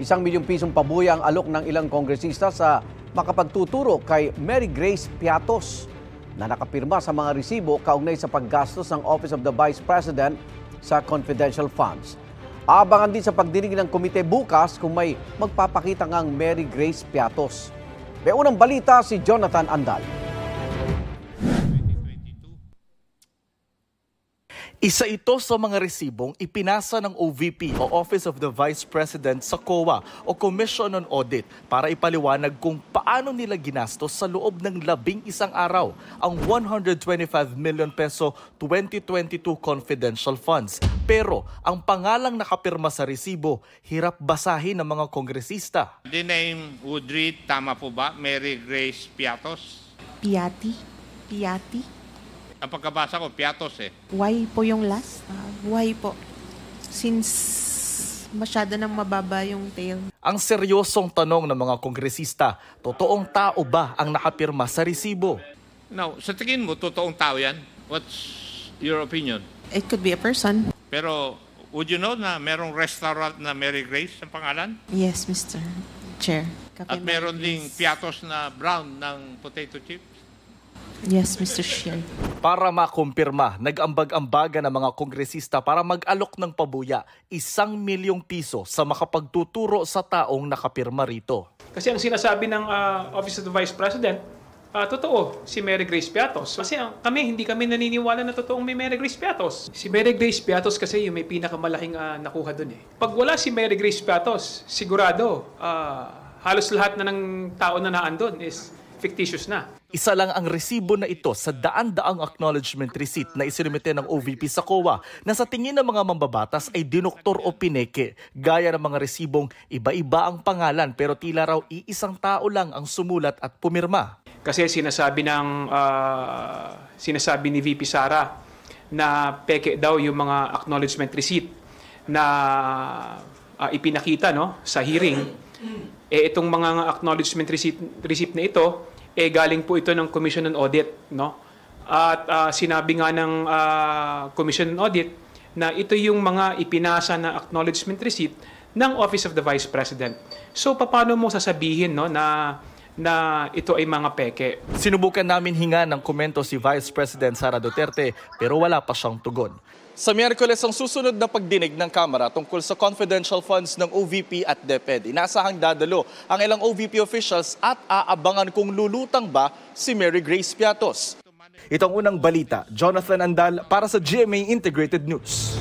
Isang milyong pisong pabuya ang alok ng ilang kongresista sa makapagtuturo kay Mary Grace Piatos na nakapirma sa mga resibo kaugnay sa paggastos ng Office of the Vice President sa confidential funds. Abangan din sa pagdinig ng komite bukas kung may magpapakita ngang Mary Grace Piatos. May unang balita si Jonathan Andal. Isa ito sa mga resibong ipinasa ng OVP o Office of the Vice President sa COA o Commission on Audit para ipaliwanag kung paano nila ginastos sa loob ng labing isang araw ang 125 million peso 2022 confidential funds. Pero ang pangalang nakapirma sa resibo, hirap basahin ng mga kongresista. The name would read, tama po ba, Mary Grace Piatos? Piati? Piati? Ang pagkabasa ko, piatos eh. Why po yung last? Uh, why po? Since masyado nang mababa yung tail. Ang seryosong tanong ng mga kongresista, totoong tao ba ang nakapirma sa resibo? Now, sa tingin mo, totoong tao yan? What's your opinion? It could be a person. Pero would you know na merong restaurant na Mary Grace ang pangalan? Yes, Mr. Chair. Kape At meron ding piatos na brown ng potato chip? Yes, Mr. Shin. Para makumpirma, nag-ambag-ambaga ng mga kongresista para mag-alok ng pabuya, isang milyong piso sa makapagtuturo sa taong nakapirma rito. Kasi ang sinasabi ng uh, Office of the Vice President, uh, totoo, si Mary Grace Piatos. Kasi ang, kami, hindi kami naniniwala na totoong may Mary Grace Piatos. Si Mary Grace Piatos kasi yung may pinakamalaking uh, nakuha dun eh. Pag wala si Mary Grace Piatos, sigurado, uh, halos lahat na ng tao na naandun is fictitious na. Isa lang ang resibo na ito sa daan-daang acknowledgement receipt na isinumite ng OVP sa COA na sa tingin ng mga mambabatas ay dinoktor o pineke, gaya ng mga resibong iba-iba ang pangalan pero tila raw iisang tao lang ang sumulat at pumirma. Kasi sinasabi ng uh, sinasabi ni VP Sara na peke daw yung mga acknowledgement receipt na uh, ipinakita no sa hearing eh, itong mga acknowledgement receipt, receipt na ito, eh, galing po ito ng Commission on Audit. No? At uh, sinabi nga ng uh, Commission on Audit na ito yung mga ipinasa na acknowledgement receipt ng Office of the Vice President. So, paano mo sasabihin no, na na ito ay mga peke. Sinubukan namin hinga ng komento si Vice President Sara Duterte pero wala pa siyang tugon. Sa Miyerkules ang susunod na pagdinig ng Kamara tungkol sa confidential funds ng OVP at DepEd. Inasahang dadalo ang ilang OVP officials at aabangan kung lulutang ba si Mary Grace Piatos. Itong unang balita, Jonathan Andal para sa GMA Integrated News.